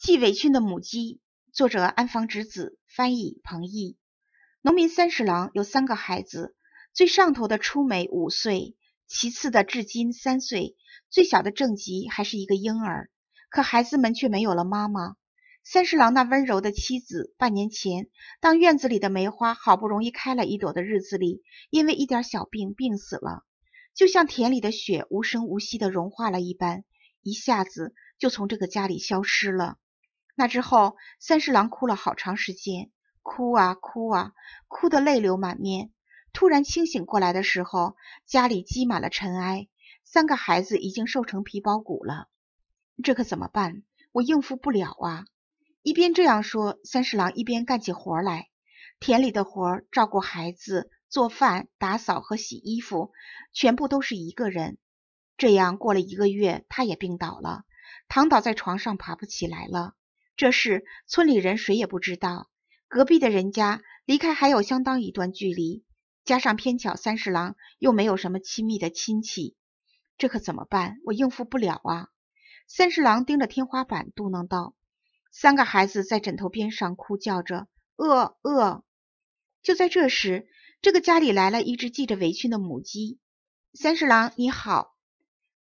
系委裙的母鸡，作者安房直子，翻译彭懿。农民三十郎有三个孩子，最上头的初美五岁，其次的至今三岁，最小的正吉还是一个婴儿。可孩子们却没有了妈妈。三十郎那温柔的妻子，半年前，当院子里的梅花好不容易开了一朵的日子里，因为一点小病病死了，就像田里的雪无声无息的融化了一般，一下子就从这个家里消失了。那之后，三十郎哭了好长时间，哭啊哭啊，哭得泪流满面。突然清醒过来的时候，家里积满了尘埃，三个孩子已经瘦成皮包骨了。这可怎么办？我应付不了啊！一边这样说，三十郎一边干起活来：田里的活、照顾孩子、做饭、打扫和洗衣服，全部都是一个人。这样过了一个月，他也病倒了，躺倒在床上，爬不起来了。这事村里人谁也不知道。隔壁的人家离开还有相当一段距离，加上偏巧三十郎又没有什么亲密的亲戚，这可怎么办？我应付不了啊！三十郎盯着天花板嘟囔道。三个孩子在枕头边上哭叫着，饿饿。就在这时，这个家里来了一只系着围裙的母鸡。三十郎你好。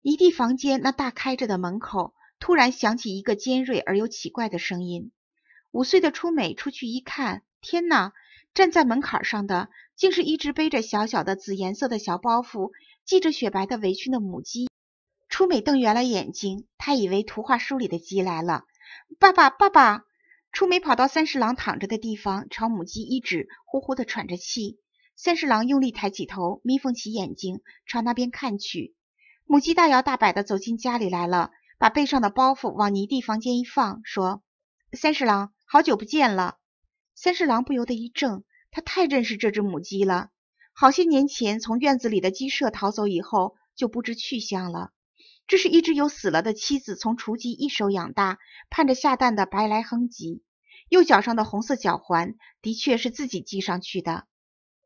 一地房间，那大开着的门口。突然响起一个尖锐而又奇怪的声音。五岁的初美出去一看，天哪！站在门槛上的竟是一只背着小小的紫颜色的小包袱、系着雪白的围裙的母鸡。初美瞪圆了眼睛，她以为图画书里的鸡来了。爸爸，爸爸！初美跑到三十郎躺着的地方，朝母鸡一指，呼呼地喘着气。三十郎用力抬起头，眯缝起眼睛，朝那边看去。母鸡大摇大摆地走进家里来了。把背上的包袱往泥地房间一放，说：“三十郎，好久不见了。”三十郎不由得一怔，他太认识这只母鸡了。好些年前从院子里的鸡舍逃走以后，就不知去向了。这是一只有死了的妻子从雏鸡一手养大，盼着下蛋的白来亨鸡。右脚上的红色脚环的确是自己系上去的。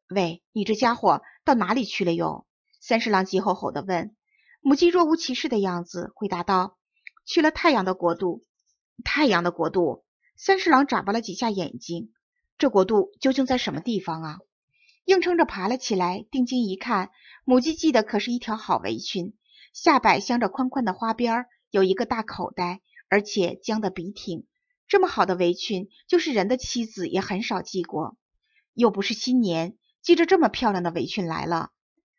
喂，你这家伙到哪里去了哟？三十郎急吼吼地问。母鸡若无其事的样子回答道。去了太阳的国度，太阳的国度。三十郎眨巴了几下眼睛，这国度究竟在什么地方啊？硬撑着爬了起来，定睛一看，母鸡系的可是一条好围裙，下摆镶着宽宽的花边，有一个大口袋，而且僵得笔挺。这么好的围裙，就是人的妻子也很少系过，又不是新年，系着这么漂亮的围裙来了。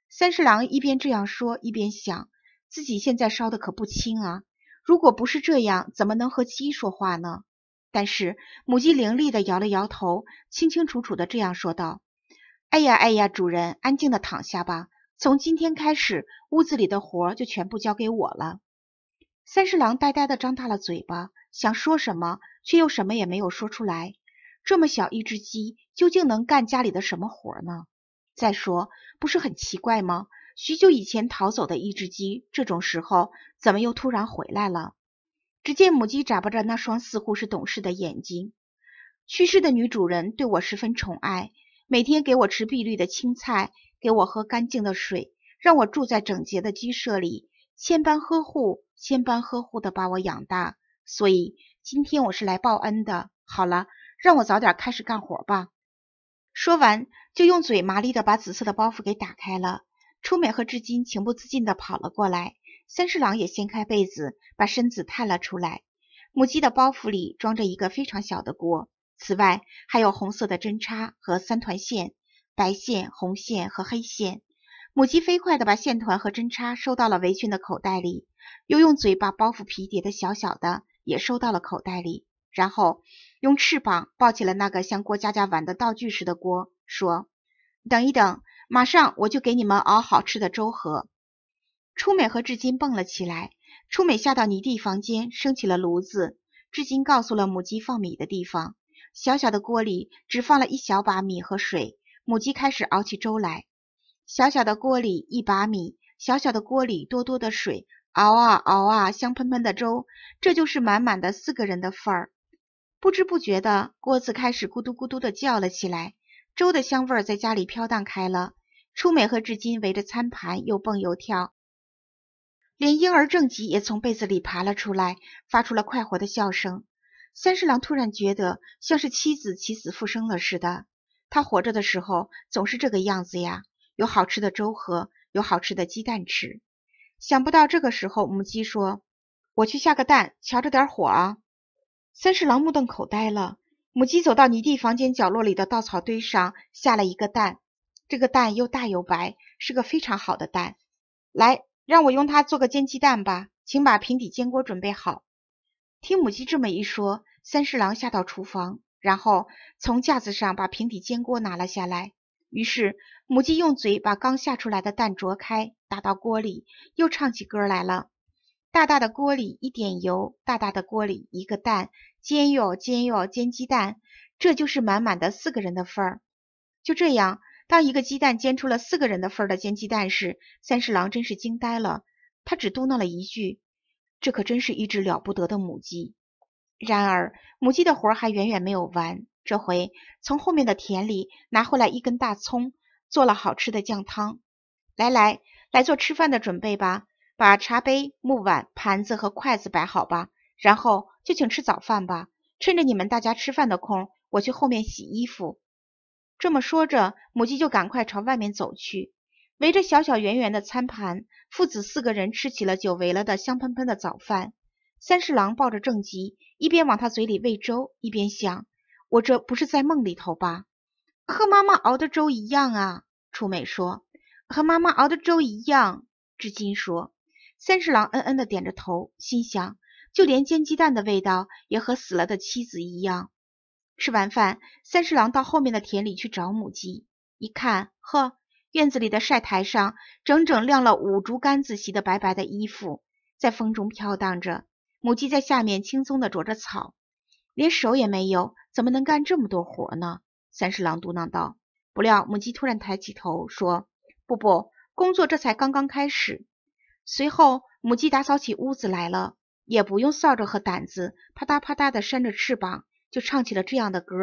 三十郎一边这样说，一边想，自己现在烧的可不轻啊。如果不是这样，怎么能和鸡说话呢？但是母鸡伶俐的摇了摇头，清清楚楚的这样说道：“哎呀哎呀，主人，安静的躺下吧。从今天开始，屋子里的活就全部交给我了。”三十郎呆呆的张大了嘴巴，想说什么，却又什么也没有说出来。这么小一只鸡，究竟能干家里的什么活呢？再说，不是很奇怪吗？许久以前逃走的一只鸡，这种时候怎么又突然回来了？只见母鸡眨巴着那双似乎是懂事的眼睛。去世的女主人对我十分宠爱，每天给我吃碧绿的青菜，给我喝干净的水，让我住在整洁的鸡舍里，千般呵护，千般呵护的把我养大。所以今天我是来报恩的。好了，让我早点开始干活吧。说完，就用嘴麻利的把紫色的包袱给打开了。初美和志金情不自禁地跑了过来，三十郎也掀开被子，把身子探了出来。母鸡的包袱里装着一个非常小的锅，此外还有红色的针插和三团线，白线、红线和黑线。母鸡飞快地把线团和针插收到了围裙的口袋里，又用嘴把包袱皮叠得小小的也收到了口袋里，然后用翅膀抱起了那个像过家家玩的道具似的锅，说：“等一等。”马上我就给你们熬好吃的粥喝。出美和志金蹦了起来。出美下到泥地房间，升起了炉子。志金告诉了母鸡放米的地方。小小的锅里只放了一小把米和水，母鸡开始熬起粥来。小小的锅里一把米，小小的锅里多多的水，熬啊熬啊，香喷喷的粥，这就是满满的四个人的份儿。不知不觉的，锅子开始咕嘟咕嘟的叫了起来。粥的香味在家里飘荡开了，初美和至今围着餐盘又蹦又跳，连婴儿正吉也从被子里爬了出来，发出了快活的笑声。三十郎突然觉得像是妻子起死复生了似的，他活着的时候总是这个样子呀，有好吃的粥喝，有好吃的鸡蛋吃。想不到这个时候母鸡说：“我去下个蛋，瞧着点火啊！”三十郎目瞪口呆了。母鸡走到泥地房间角落里的稻草堆上，下了一个蛋。这个蛋又大又白，是个非常好的蛋。来，让我用它做个煎鸡蛋吧，请把平底煎锅准备好。听母鸡这么一说，三十郎下到厨房，然后从架子上把平底煎锅拿了下来。于是母鸡用嘴把刚下出来的蛋啄开，打到锅里，又唱起歌来了。大大的锅里一点油，大大的锅里一个蛋，煎哟煎哟煎鸡蛋，这就是满满的四个人的份儿。就这样，当一个鸡蛋煎出了四个人的份儿的煎鸡蛋时，三十郎真是惊呆了。他只嘟囔了一句：“这可真是一只了不得的母鸡。”然而，母鸡的活儿还远远没有完。这回从后面的田里拿回来一根大葱，做了好吃的酱汤。来来来，做吃饭的准备吧。把茶杯、木碗、盘子和筷子摆好吧，然后就请吃早饭吧。趁着你们大家吃饭的空，我去后面洗衣服。这么说着，母鸡就赶快朝外面走去。围着小小圆圆的餐盘，父子四个人吃起了久违了的香喷喷的早饭。三十郎抱着正吉，一边往他嘴里喂粥，一边想：我这不是在梦里头吧？和妈妈熬的粥一样啊。楚美说：“和妈妈熬的粥一样。”至今说。三十郎嗯嗯的点着头，心想，就连煎鸡蛋的味道也和死了的妻子一样。吃完饭，三十郎到后面的田里去找母鸡。一看，呵，院子里的晒台上整整晾了五竹竿子洗的白白的衣服，在风中飘荡着。母鸡在下面轻松的啄着草，连手也没有，怎么能干这么多活呢？三十郎嘟囔道。不料母鸡突然抬起头说：“不不，工作这才刚刚开始。”随后，母鸡打扫起屋子来了，也不用扫帚和掸子，啪嗒啪嗒的扇着翅膀，就唱起了这样的歌：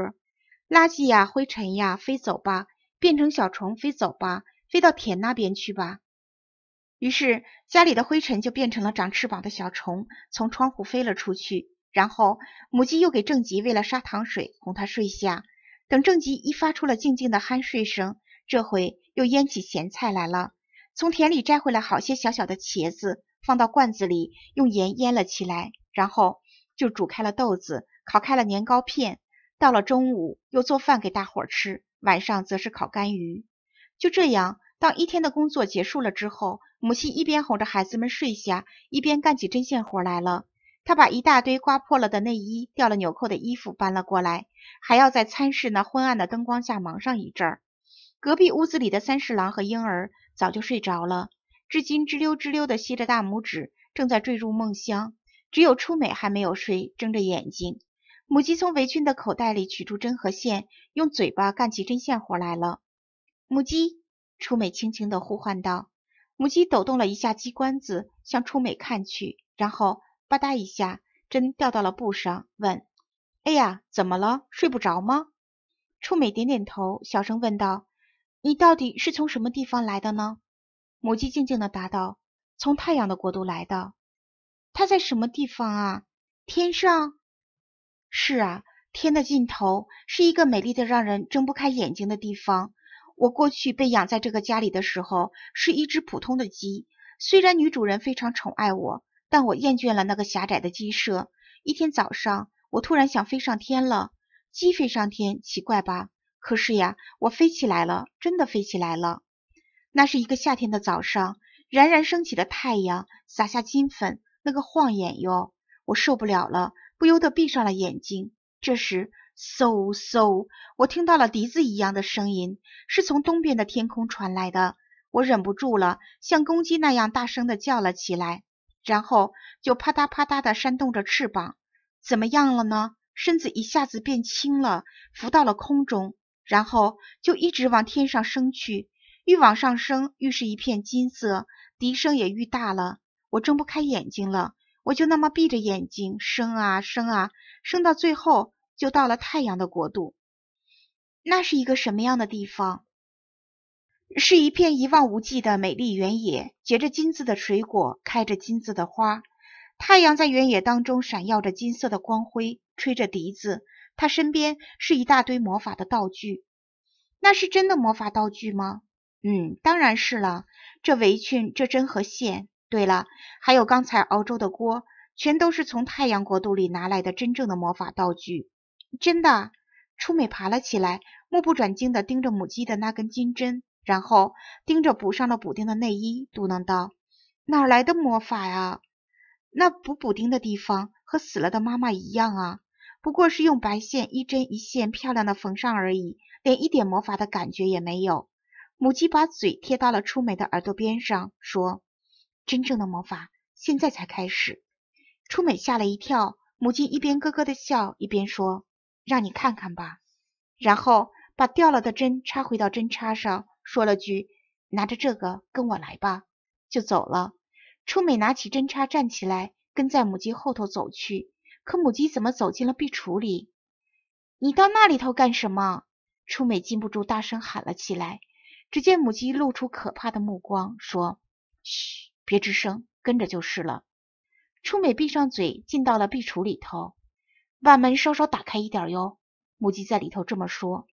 垃圾呀，灰尘呀，飞走吧，变成小虫飞走吧，飞到田那边去吧。于是，家里的灰尘就变成了长翅膀的小虫，从窗户飞了出去。然后，母鸡又给正吉喂了砂糖水，哄他睡下。等正吉一发出了静静的酣睡声，这回又腌起咸菜来了。从田里摘回来好些小小的茄子，放到罐子里用盐腌了起来，然后就煮开了豆子，烤开了年糕片。到了中午，又做饭给大伙儿吃；晚上则是烤干鱼。就这样，当一天的工作结束了之后，母亲一边哄着孩子们睡下，一边干起针线活来了。她把一大堆刮破了的内衣、掉了纽扣的衣服搬了过来，还要在餐室那昏暗的灯光下忙上一阵儿。隔壁屋子里的三十郎和婴儿。早就睡着了，至今吱溜吱溜地吸着大拇指，正在坠入梦乡。只有初美还没有睡，睁着眼睛。母鸡从围裙的口袋里取出针和线，用嘴巴干起针线活来了。母鸡，初美轻轻地呼唤道。母鸡抖动了一下鸡冠子，向初美看去，然后吧嗒一下，针掉到了布上，问：“哎呀，怎么了？睡不着吗？”初美点点头，小声问道。你到底是从什么地方来的呢？母鸡静静地答道：“从太阳的国度来的。它在什么地方啊？天上？是啊，天的尽头是一个美丽的让人睁不开眼睛的地方。我过去被养在这个家里的时候，是一只普通的鸡。虽然女主人非常宠爱我，但我厌倦了那个狭窄的鸡舍。一天早上，我突然想飞上天了。鸡飞上天，奇怪吧？”可是呀，我飞起来了，真的飞起来了。那是一个夏天的早上，冉冉升起的太阳洒下金粉，那个晃眼哟，我受不了了，不由得闭上了眼睛。这时，嗖嗖，我听到了笛子一样的声音，是从东边的天空传来的。我忍不住了，像公鸡那样大声的叫了起来，然后就啪嗒啪嗒的扇动着翅膀。怎么样了呢？身子一下子变轻了，浮到了空中。然后就一直往天上升去，愈往上升，愈是一片金色，笛声也愈大了。我睁不开眼睛了，我就那么闭着眼睛升啊升啊，升到最后就到了太阳的国度。那是一个什么样的地方？是一片一望无际的美丽原野，结着金子的水果，开着金子的花，太阳在原野当中闪耀着金色的光辉，吹着笛子。他身边是一大堆魔法的道具，那是真的魔法道具吗？嗯，当然是了。这围裙、这针和线，对了，还有刚才熬粥的锅，全都是从太阳国度里拿来的真正的魔法道具。真的？初美爬了起来，目不转睛地盯着母鸡的那根金针，然后盯着补上了补丁的内衣，嘟囔道：“哪儿来的魔法呀？那补补丁的地方和死了的妈妈一样啊？”不过是用白线一针一线漂亮的缝上而已，连一点魔法的感觉也没有。母鸡把嘴贴到了出美的耳朵边上，说：“真正的魔法现在才开始。”出美吓了一跳。母鸡一边咯咯的笑，一边说：“让你看看吧。”然后把掉了的针插回到针插上，说了句：“拿着这个跟我来吧。”就走了。出美拿起针插，站起来，跟在母鸡后头走去。可母鸡怎么走进了壁橱里？你到那里头干什么？初美禁不住大声喊了起来。只见母鸡露出可怕的目光，说：“嘘，别吱声，跟着就是了。”初美闭上嘴，进到了壁橱里头。把门稍稍打开一点哟，母鸡在里头这么说。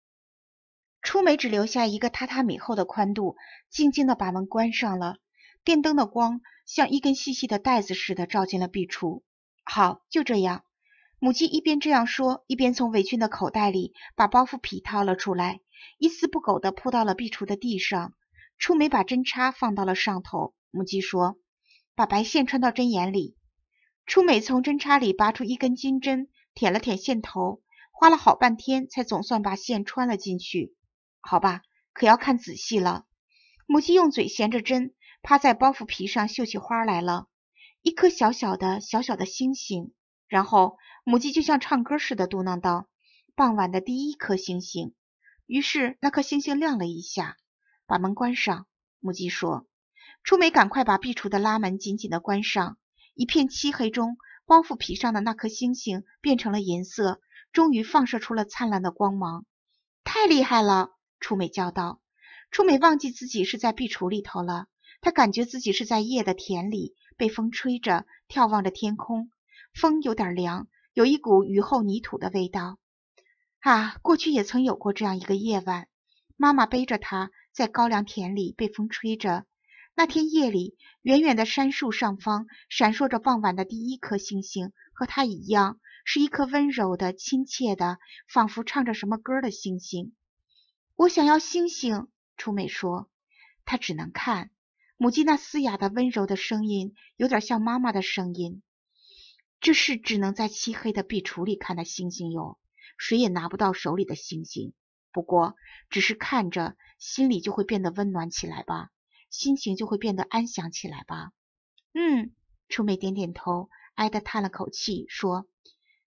初美只留下一个榻榻米厚的宽度，静静的把门关上了。电灯的光像一根细细的带子似的，照进了壁橱。好，就这样。母鸡一边这样说，一边从围裙的口袋里把包袱皮掏了出来，一丝不苟地铺到了壁橱的地上。初美把针插放到了上头，母鸡说：“把白线穿到针眼里。”初美从针插里拔出一根金针，舔了舔线头，花了好半天才总算把线穿了进去。好吧，可要看仔细了。母鸡用嘴衔着针，趴在包袱皮上绣起花来了。一颗小小的小小的星星，然后母鸡就像唱歌似的嘟囔道：“傍晚的第一颗星星。”于是那颗星星亮了一下，把门关上。母鸡说：“初美，赶快把壁橱的拉门紧紧的关上。”一片漆黑中，包袱皮上的那颗星星变成了银色，终于放射出了灿烂的光芒。“太厉害了！”初美叫道。初美忘记自己是在壁橱里头了，她感觉自己是在夜的田里。被风吹着，眺望着天空。风有点凉，有一股雨后泥土的味道。啊，过去也曾有过这样一个夜晚，妈妈背着他在高粱田里被风吹着。那天夜里，远远的山树上方闪烁着傍晚的第一颗星星，和他一样，是一颗温柔的、亲切的，仿佛唱着什么歌的星星。我想要星星，楚美说，他只能看。母鸡那嘶哑的温柔的声音，有点像妈妈的声音。这是只能在漆黑的壁橱里看的星星哟，谁也拿不到手里的星星。不过，只是看着，心里就会变得温暖起来吧，心情就会变得安详起来吧。嗯，楚美点点头，哀的叹了口气说：“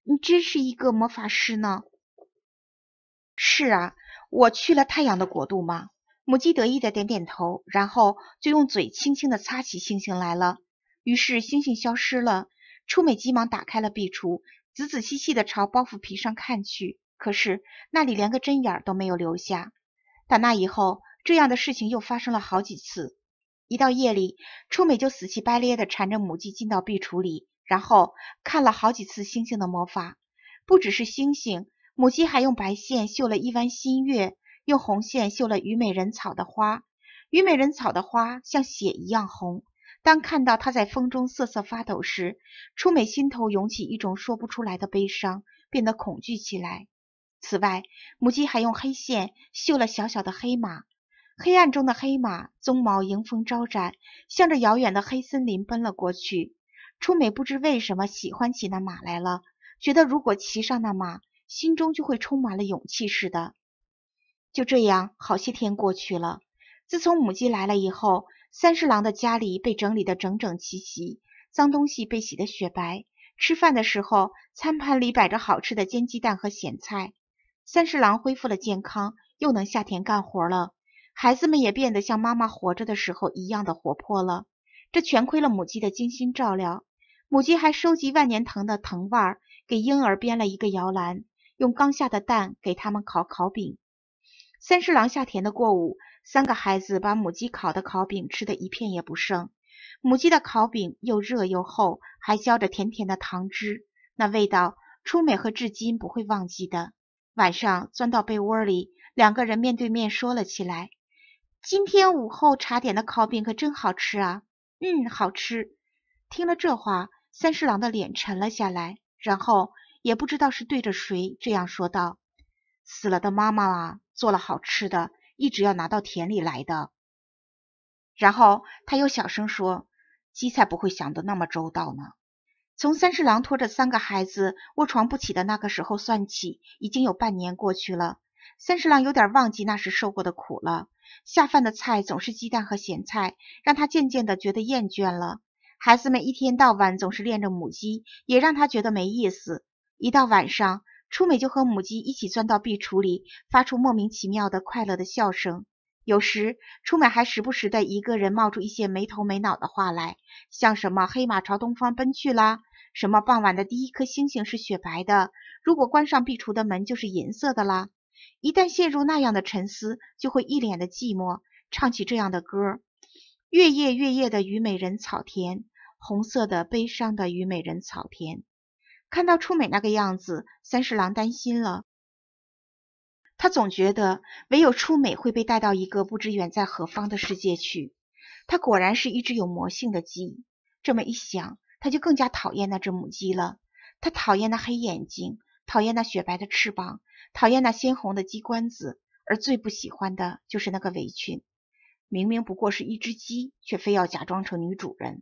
你真是一个魔法师呢。”“是啊，我去了太阳的国度吗？”母鸡得意的点点头，然后就用嘴轻轻的擦起星星来了。于是星星消失了。初美急忙打开了壁橱，仔仔细细的朝包袱皮上看去，可是那里连个针眼都没有留下。打那以后，这样的事情又发生了好几次。一到夜里，初美就死气白咧的缠着母鸡进到壁橱里，然后看了好几次星星的魔法。不只是星星，母鸡还用白线绣了一弯新月。用红线绣了虞美人草的花，虞美人草的花像血一样红。当看到它在风中瑟瑟发抖时，初美心头涌起一种说不出来的悲伤，变得恐惧起来。此外，母鸡还用黑线绣了小小的黑马。黑暗中的黑马，鬃毛迎风招展，向着遥远的黑森林奔了过去。初美不知为什么喜欢起那马来了，觉得如果骑上那马，心中就会充满了勇气似的。就这样，好些天过去了。自从母鸡来了以后，三十郎的家里被整理得整整齐齐，脏东西被洗得雪白。吃饭的时候，餐盘里摆着好吃的煎鸡蛋和咸菜。三十郎恢复了健康，又能下田干活了。孩子们也变得像妈妈活着的时候一样的活泼了。这全亏了母鸡的精心照料。母鸡还收集万年藤的藤蔓，给婴儿编了一个摇篮，用刚下的蛋给他们烤烤饼。三十郎下田的过午，三个孩子把母鸡烤的烤饼吃得一片也不剩。母鸡的烤饼又热又厚，还浇着甜甜的糖汁，那味道，初美和至今不会忘记的。晚上钻到被窝里，两个人面对面说了起来：“今天午后茶点的烤饼可真好吃啊！”“嗯，好吃。”听了这话，三十郎的脸沉了下来，然后也不知道是对着谁这样说道。死了的妈妈啊，做了好吃的，一直要拿到田里来的。然后他又小声说：“鸡才不会想的那么周到呢。”从三十郎拖着三个孩子卧床不起的那个时候算起，已经有半年过去了。三十郎有点忘记那时受过的苦了。下饭的菜总是鸡蛋和咸菜，让他渐渐的觉得厌倦了。孩子们一天到晚总是练着母鸡，也让他觉得没意思。一到晚上。初美就和母鸡一起钻到壁橱里，发出莫名其妙的快乐的笑声。有时，初美还时不时的一个人冒出一些没头没脑的话来，像什么“黑马朝东方奔去啦”，什么“傍晚的第一颗星星是雪白的”，如果关上壁橱的门，就是银色的啦。一旦陷入那样的沉思，就会一脸的寂寞，唱起这样的歌：“月夜，月夜的虞美人草田，红色的悲伤的虞美人草田。”看到初美那个样子，三十郎担心了。他总觉得唯有初美会被带到一个不知远在何方的世界去。她果然是一只有魔性的鸡。这么一想，他就更加讨厌那只母鸡了。他讨厌那黑眼睛，讨厌那雪白的翅膀，讨厌那鲜红的鸡冠子，而最不喜欢的就是那个围裙。明明不过是一只鸡，却非要假装成女主人。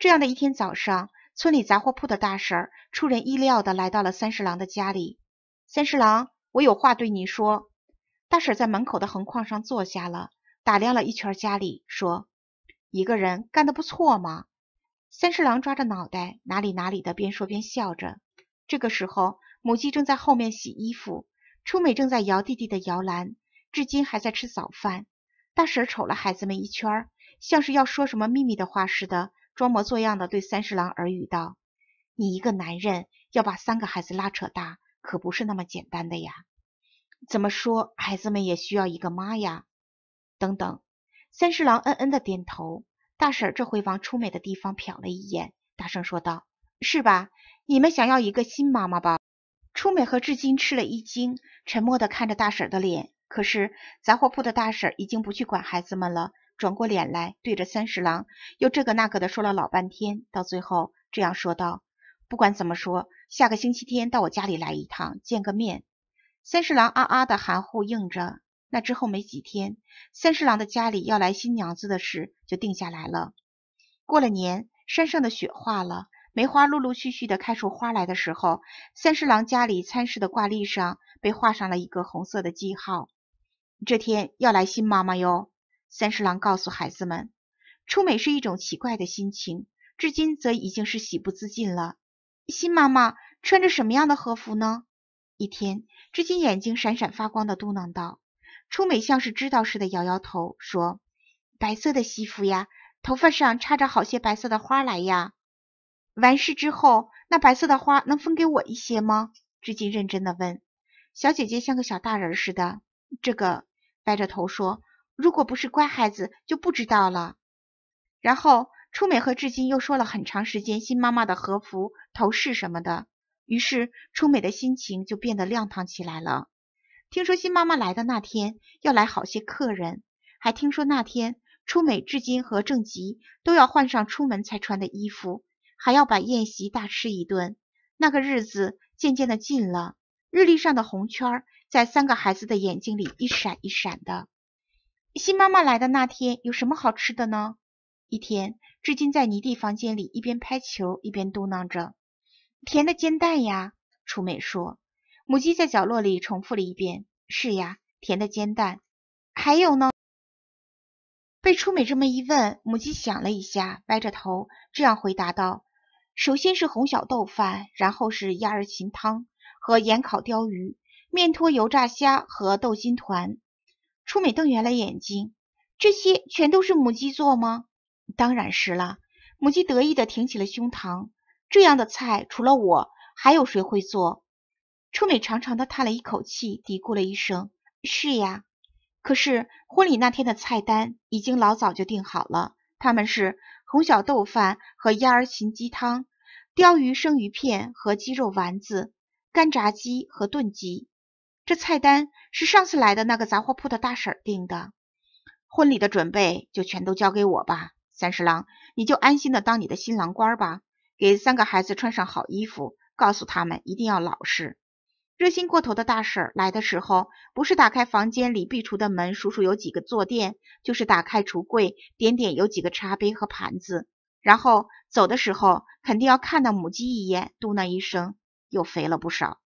这样的一天早上。村里杂货铺的大婶出人意料的来到了三十郎的家里。三十郎，我有话对你说。大婶在门口的横框上坐下了，打量了一圈家里，说：“一个人干的不错嘛。”三十郎抓着脑袋，哪里哪里的边说边笑着。这个时候，母鸡正在后面洗衣服，初美正在摇弟弟的摇篮，至今还在吃早饭。大婶瞅了孩子们一圈，像是要说什么秘密的话似的。装模作样的对三十郎耳语道：“你一个男人要把三个孩子拉扯大，可不是那么简单的呀。怎么说，孩子们也需要一个妈呀。”等等，三十郎嗯嗯的点头。大婶儿这回往出美的地方瞟了一眼，大声说道：“是吧？你们想要一个新妈妈吧？”初美和志金吃了一惊，沉默的看着大婶儿的脸。可是杂货铺的大婶儿已经不去管孩子们了。转过脸来，对着三十郎又这个那个的说了老半天，到最后这样说道：“不管怎么说，下个星期天到我家里来一趟，见个面。”三十郎啊啊的含糊应着。那之后没几天，三十郎的家里要来新娘子的事就定下来了。过了年，山上的雪化了，梅花陆陆续续的开出花来的时候，三十郎家里参事的挂历上被画上了一个红色的记号。这天要来新妈妈哟。三十郎告诉孩子们，出美是一种奇怪的心情，至今则已经是喜不自禁了。新妈妈穿着什么样的和服呢？一天，织金眼睛闪闪发光的嘟囔道。出美像是知道似的摇摇头说：“白色的西服呀，头发上插着好些白色的花来呀。”完事之后，那白色的花能分给我一些吗？织金认真的问。小姐姐像个小大人似的，这个，歪着头说。如果不是乖孩子，就不知道了。然后，初美和志金又说了很长时间新妈妈的和服、头饰什么的。于是，初美的心情就变得亮堂起来了。听说新妈妈来的那天要来好些客人，还听说那天初美、志金和正吉都要换上出门才穿的衣服，还要把宴席大吃一顿。那个日子渐渐的近了，日历上的红圈在三个孩子的眼睛里一闪一闪的。新妈妈来的那天有什么好吃的呢？一天，志今在泥地房间里一边拍球一边嘟囔着：“甜的煎蛋呀。”楚美说。母鸡在角落里重复了一遍：“是呀，甜的煎蛋。”还有呢？被初美这么一问，母鸡想了一下，歪着头这样回答道：“首先是红小豆饭，然后是鸭儿芹汤和盐烤鲷鱼面拖油炸虾和豆筋团。”初美瞪圆了眼睛，这些全都是母鸡做吗？当然是了。母鸡得意地挺起了胸膛。这样的菜除了我，还有谁会做？初美长长的叹了一口气，嘀咕了一声：“是呀。”可是婚礼那天的菜单已经老早就定好了，他们是红小豆饭和鸭儿芹鸡汤，鲷鱼生鱼片和鸡肉丸子，干炸鸡和炖鸡。这菜单是上次来的那个杂货铺的大婶定的，婚礼的准备就全都交给我吧。三十郎，你就安心的当你的新郎官吧，给三个孩子穿上好衣服，告诉他们一定要老实。热心过头的大婶来的时候，不是打开房间里壁橱的门数数有几个坐垫，就是打开橱柜点点有几个茶杯和盘子，然后走的时候肯定要看到母鸡一眼，嘟囔一声又肥了不少。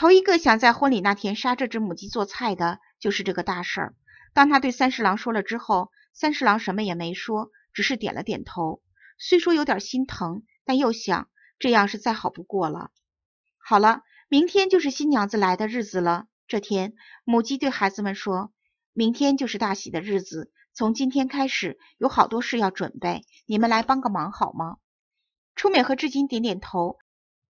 头一个想在婚礼那天杀这只母鸡做菜的就是这个大事儿。当他对三十郎说了之后，三十郎什么也没说，只是点了点头。虽说有点心疼，但又想这样是再好不过了。好了，明天就是新娘子来的日子了。这天，母鸡对孩子们说：“明天就是大喜的日子，从今天开始有好多事要准备，你们来帮个忙好吗？”出美和志金点点头。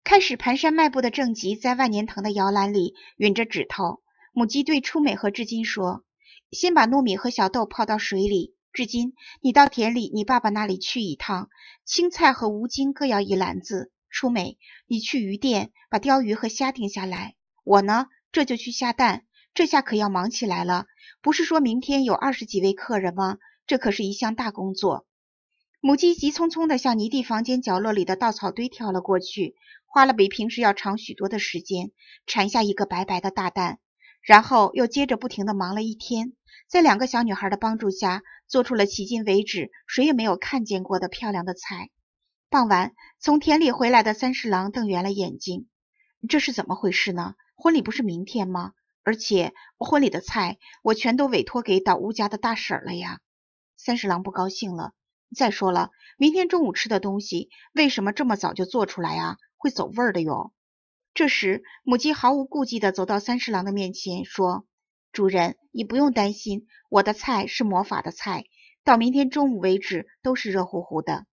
开始蹒跚迈步的正吉在万年藤的摇篮里吮着指头。母鸡对出美和至今说：“先把糯米和小豆泡到水里。至今，你到田里你爸爸那里去一趟，青菜和芜菁各要一篮子。出美，你去鱼店把鲷鱼和虾定下来。我呢，这就去下蛋。这下可要忙起来了。不是说明天有二十几位客人吗？这可是一项大工作。”母鸡急匆匆地向泥地房间角落里的稻草堆跳了过去。花了比平时要长许多的时间，产下一个白白的大蛋，然后又接着不停地忙了一天，在两个小女孩的帮助下，做出了迄今为止谁也没有看见过的漂亮的菜。傍晚从田里回来的三十郎瞪圆了眼睛：“这是怎么回事呢？婚礼不是明天吗？而且婚礼的菜我全都委托给岛屋家的大婶了呀！”三十郎不高兴了。再说了，明天中午吃的东西为什么这么早就做出来啊？会走味儿的哟。这时，母鸡毫无顾忌地走到三十郎的面前，说：“主人，你不用担心，我的菜是魔法的菜，到明天中午为止都是热乎乎的。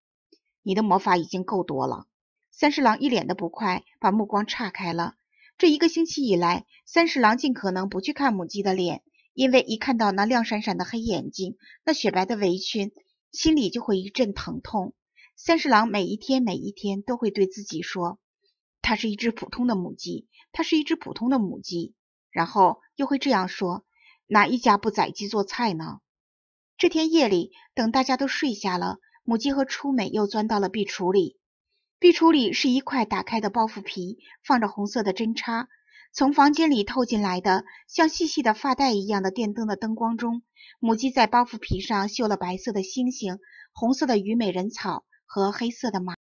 你的魔法已经够多了。”三十郎一脸的不快，把目光岔开了。这一个星期以来，三十郎尽可能不去看母鸡的脸，因为一看到那亮闪闪的黑眼睛、那雪白的围裙，心里就会一阵疼痛。三十郎每一天每一天都会对自己说：“它是一只普通的母鸡，它是一只普通的母鸡。”然后又会这样说：“哪一家不宰鸡做菜呢？”这天夜里，等大家都睡下了，母鸡和初美又钻到了壁橱里。壁橱里是一块打开的包袱皮，放着红色的针插。从房间里透进来的像细细的发带一样的电灯的灯光中，母鸡在包袱皮上绣了白色的星星，红色的虞美人草。和黑色的马，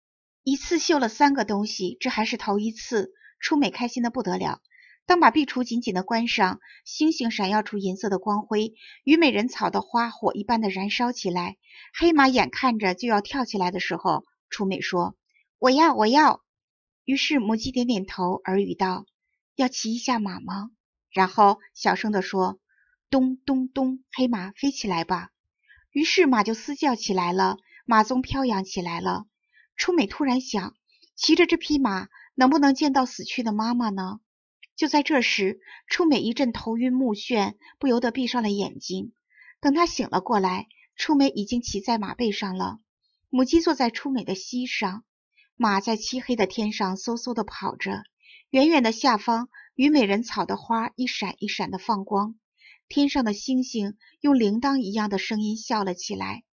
一次绣了三个东西，这还是头一次。初美开心的不得了。当把壁橱紧紧的关上，星星闪耀出银色的光辉，虞美人草的花火一般的燃烧起来。黑马眼看着就要跳起来的时候，初美说：“我要，我要。”于是母鸡点点头，耳语道：“要骑一下马吗？”然后小声的说：“咚咚咚，黑马飞起来吧。”于是马就嘶叫起来了。马鬃飘扬起来了，初美突然想，骑着这匹马能不能见到死去的妈妈呢？就在这时，初美一阵头晕目眩，不由得闭上了眼睛。等她醒了过来，初美已经骑在马背上了。母鸡坐在初美的膝上，马在漆黑的天上嗖嗖地跑着。远远的下方，虞美人草的花一闪一闪地放光，天上的星星用铃铛一样的声音笑了起来。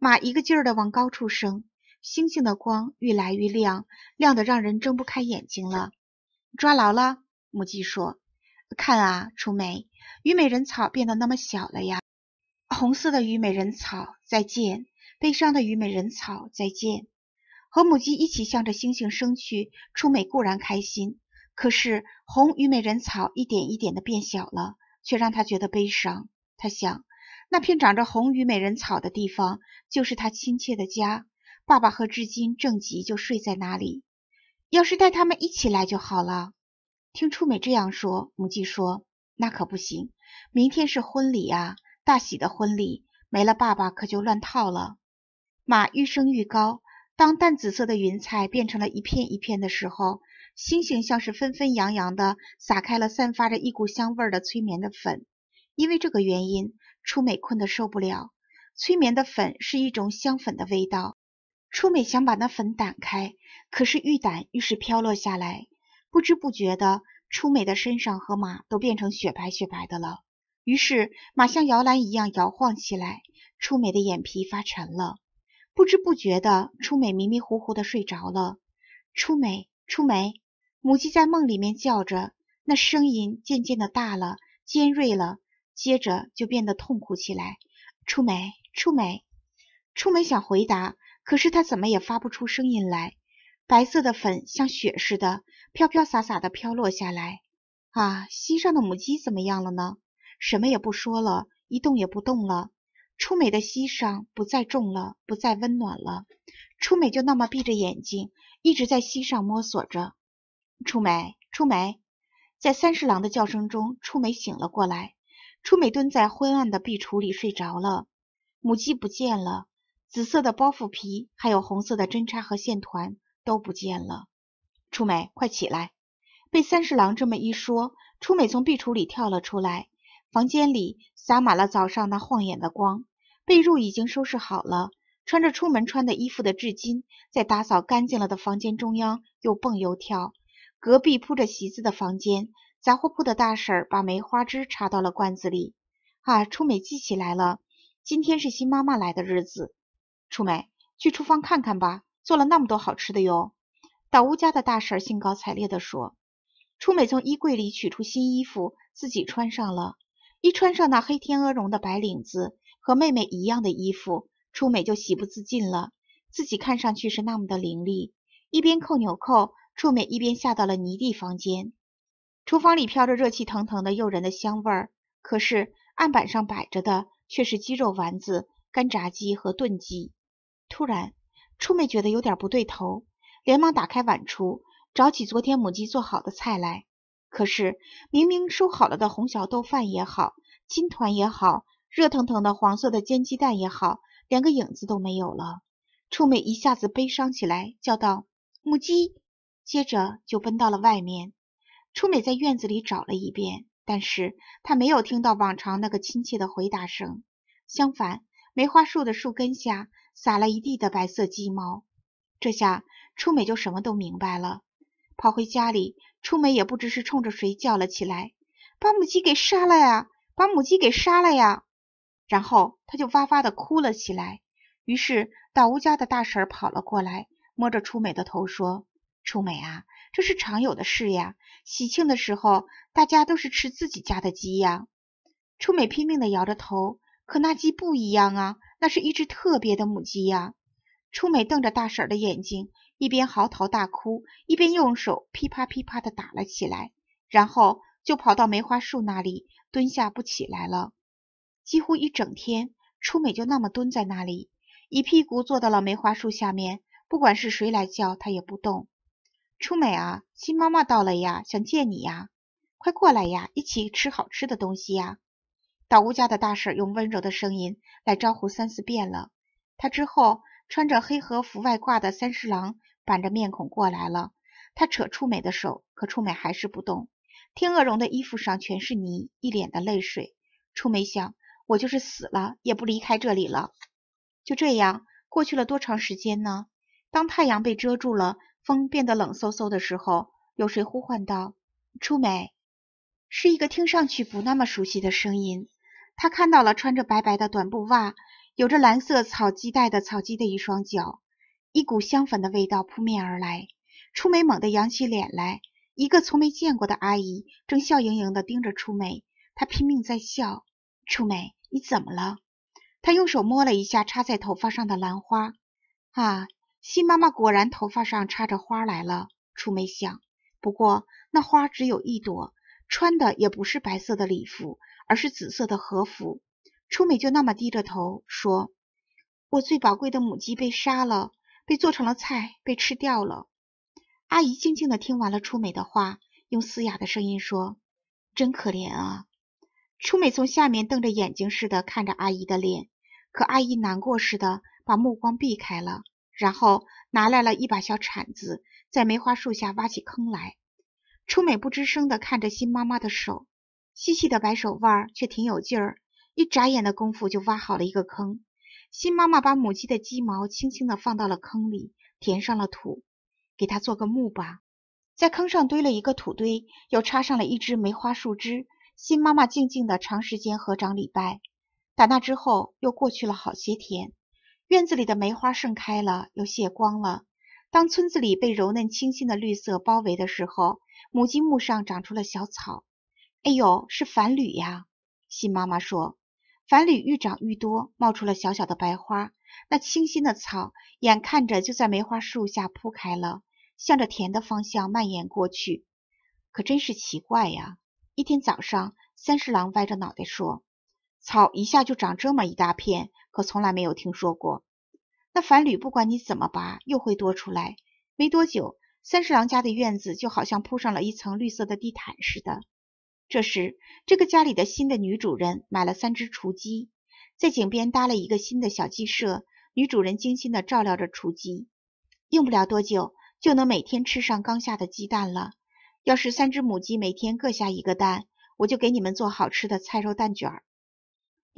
马一个劲儿地往高处升，星星的光愈来愈亮，亮得让人睁不开眼睛了。抓牢了，母鸡说：“看啊，出美，虞美人草变得那么小了呀！”红色的虞美人草再见，悲伤的虞美人草再见。和母鸡一起向着星星升去，出美固然开心，可是红虞美人草一点一点地变小了，却让她觉得悲伤。她想。那片长着红与美人草的地方，就是他亲切的家。爸爸和志今正吉就睡在那里。要是带他们一起来就好了。听初美这样说，母鸡说：“那可不行，明天是婚礼呀，大喜的婚礼，没了爸爸可就乱套了。”马愈升愈高，当淡紫色的云彩变成了一片一片的时候，星星像是纷纷扬扬的撒开了散发着一股香味儿的催眠的粉。因为这个原因。初美困得受不了，催眠的粉是一种香粉的味道。初美想把那粉掸开，可是欲掸愈是飘落下来。不知不觉的，初美的身上和马都变成雪白雪白的了。于是马像摇篮一样摇晃起来，初美的眼皮发沉了。不知不觉的，初美迷迷糊糊的睡着了。初美，初美，母鸡在梦里面叫着，那声音渐渐的大了，尖锐了。接着就变得痛苦起来，出梅，出梅，出梅想回答，可是她怎么也发不出声音来。白色的粉像雪似的，飘飘洒洒的飘落下来。啊，膝上的母鸡怎么样了呢？什么也不说了，一动也不动了。出美的膝上不再重了，不再温暖了。出美就那么闭着眼睛，一直在膝上摸索着。出美，出美，在三十郎的叫声中，出美醒了过来。初美蹲在昏暗的壁橱里睡着了，母鸡不见了，紫色的包袱皮还有红色的针插和线团都不见了。初美，快起来！被三十郎这么一说，初美从壁橱里跳了出来。房间里洒满了早上那晃眼的光，被褥已经收拾好了。穿着出门穿的衣服的至今，在打扫干净了的房间中央又蹦又跳。隔壁铺着席子的房间。杂货铺的大婶把梅花枝插到了罐子里。啊，初美记起来了，今天是新妈妈来的日子。初美去厨房看看吧，做了那么多好吃的哟。岛屋家的大婶兴高采烈地说。初美从衣柜里取出新衣服，自己穿上了。一穿上那黑天鹅绒的白领子和妹妹一样的衣服，初美就喜不自禁了。自己看上去是那么的伶俐，一边扣纽扣，初美一边下到了泥地房间。厨房里飘着热气腾腾的诱人的香味儿，可是案板上摆着的却是鸡肉丸子、干炸鸡和炖鸡。突然，初妹觉得有点不对头，连忙打开碗橱，找起昨天母鸡做好的菜来。可是明明收好了的红小豆饭也好，金团也好，热腾腾的黄色的煎鸡蛋也好，连个影子都没有了。初妹一下子悲伤起来，叫道：“母鸡！”接着就奔到了外面。初美在院子里找了一遍，但是她没有听到往常那个亲切的回答声。相反，梅花树的树根下撒了一地的白色鸡毛。这下初美就什么都明白了。跑回家里，初美也不知是冲着谁叫了起来：“把母鸡给杀了呀！把母鸡给杀了呀！”然后她就哇哇的哭了起来。于是岛屋家的大婶跑了过来，摸着初美的头说。出美啊，这是常有的事呀。喜庆的时候，大家都是吃自己家的鸡呀。出美拼命的摇着头，可那鸡不一样啊，那是一只特别的母鸡呀。出美瞪着大婶的眼睛，一边嚎啕大哭，一边用手噼啪噼啪的打了起来，然后就跑到梅花树那里蹲下不起来了。几乎一整天，出美就那么蹲在那里，一屁股坐到了梅花树下面，不管是谁来叫，她也不动。初美啊，新妈妈到了呀，想见你呀，快过来呀，一起吃好吃的东西呀。岛屋家的大婶用温柔的声音来招呼三四遍了。她之后穿着黑和服外挂的三十郎板着面孔过来了，他扯初美的手，可初美还是不动。天鹅绒的衣服上全是泥，一脸的泪水。初美想，我就是死了也不离开这里了。就这样过去了多长时间呢？当太阳被遮住了。风变得冷飕飕的时候，有谁呼唤道：“初美。”是一个听上去不那么熟悉的声音。他看到了穿着白白的短布袜、有着蓝色草鸡带的草鸡的一双脚。一股香粉的味道扑面而来。初美猛地扬起脸来，一个从没见过的阿姨正笑盈盈的盯着初美，她拼命在笑：“初美，你怎么了？”她用手摸了一下插在头发上的兰花。啊！新妈妈果然头发上插着花来了，初美想。不过那花只有一朵，穿的也不是白色的礼服，而是紫色的和服。初美就那么低着头说：“我最宝贵的母鸡被杀了，被做成了菜，被吃掉了。”阿姨静静的听完了初美的话，用嘶哑的声音说：“真可怜啊。”初美从下面瞪着眼睛似的看着阿姨的脸，可阿姨难过似的把目光避开了。然后拿来了一把小铲子，在梅花树下挖起坑来。初美不吱声的看着新妈妈的手，细细的白手腕儿却挺有劲儿，一眨眼的功夫就挖好了一个坑。新妈妈把母鸡的鸡毛轻轻的放到了坑里，填上了土，给它做个墓吧。在坑上堆了一个土堆，又插上了一枝梅花树枝。新妈妈静静的长时间合掌礼拜。打那之后，又过去了好些天。院子里的梅花盛开了，又谢光了。当村子里被柔嫩清新的绿色包围的时候，母鸡木上长出了小草。哎呦，是繁缕呀！新妈妈说，繁缕愈长愈多，冒出了小小的白花。那清新的草，眼看着就在梅花树下铺开了，向着田的方向蔓延过去。可真是奇怪呀！一天早上，三十郎歪着脑袋说，草一下就长这么一大片。我从来没有听说过，那繁缕不管你怎么拔，又会多出来。没多久，三十郎家的院子就好像铺上了一层绿色的地毯似的。这时，这个家里的新的女主人买了三只雏鸡，在井边搭了一个新的小鸡舍。女主人精心的照料着雏鸡，用不了多久就能每天吃上刚下的鸡蛋了。要是三只母鸡每天各下一个蛋，我就给你们做好吃的菜肉蛋卷儿。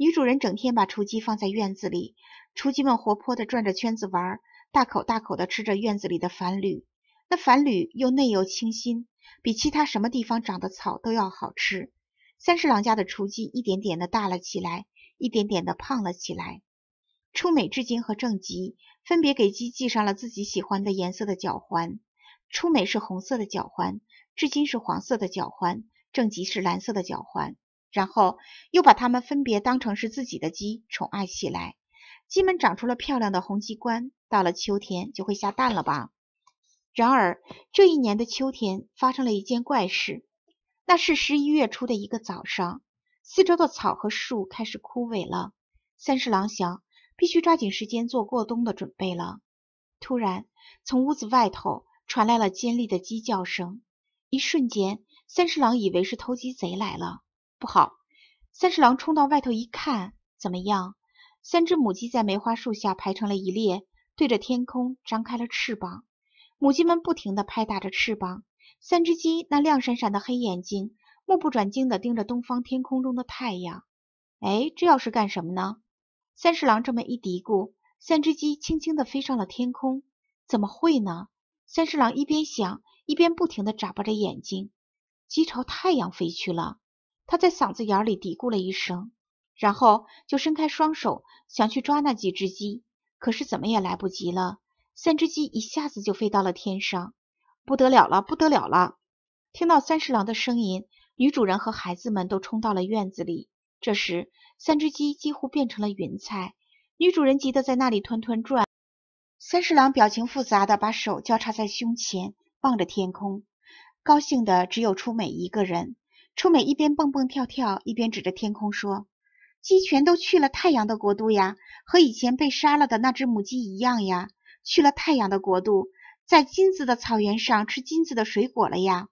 女主人整天把雏鸡放在院子里，雏鸡们活泼地转着圈子玩，大口大口地吃着院子里的繁缕。那繁缕又嫩又清新，比其他什么地方长的草都要好吃。三十郎家的雏鸡一点点地大了起来，一点点地胖了起来。初美至今和正吉分别给鸡系上了自己喜欢的颜色的脚环。初美是红色的脚环，至今是黄色的脚环，正吉是蓝色的脚环。然后又把它们分别当成是自己的鸡宠爱起来，鸡们长出了漂亮的红鸡冠，到了秋天就会下蛋了吧？然而这一年的秋天发生了一件怪事，那是十一月初的一个早上，四周的草和树开始枯萎了。三十郎想，必须抓紧时间做过冬的准备了。突然，从屋子外头传来了尖利的鸡叫声，一瞬间，三十郎以为是偷鸡贼来了。不好！三十郎冲到外头一看，怎么样？三只母鸡在梅花树下排成了一列，对着天空张开了翅膀。母鸡们不停的拍打着翅膀。三只鸡那亮闪闪的黑眼睛，目不转睛的盯着东方天空中的太阳。哎，这要是干什么呢？三十郎这么一嘀咕，三只鸡轻轻的飞上了天空。怎么会呢？三十郎一边想，一边不停的眨巴着眼睛。鸡朝太阳飞去了。他在嗓子眼里嘀咕了一声，然后就伸开双手想去抓那几只鸡，可是怎么也来不及了。三只鸡一下子就飞到了天上，不得了了，不得了了！听到三十郎的声音，女主人和孩子们都冲到了院子里。这时，三只鸡几乎变成了云彩，女主人急得在那里团团转。三十郎表情复杂的把手交叉在胸前，望着天空。高兴的只有出美一个人。初美一边蹦蹦跳跳，一边指着天空说：“鸡全都去了太阳的国度呀，和以前被杀了的那只母鸡一样呀，去了太阳的国度，在金子的草原上吃金子的水果了呀。”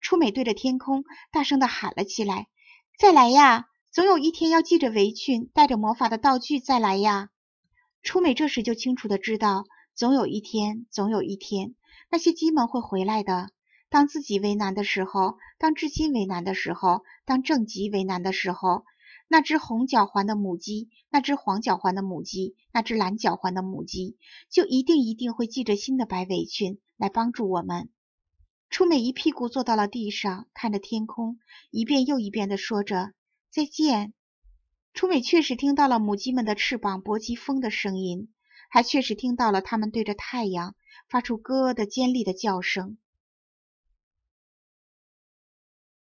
初美对着天空大声地喊了起来：“再来呀！总有一天要系着围裙，带着魔法的道具再来呀！”初美这时就清楚地知道，总有一天，总有一天，那些鸡们会回来的。当自己为难的时候，当至今为难的时候，当正极为难的时候，那只红脚环的母鸡，那只黄脚环的母鸡，那只蓝脚环的母鸡，就一定一定会系着新的白围裙来帮助我们。初美一屁股坐到了地上，看着天空，一遍又一遍地说着再见。初美确实听到了母鸡们的翅膀搏击风的声音，还确实听到了它们对着太阳发出咯的尖利的叫声。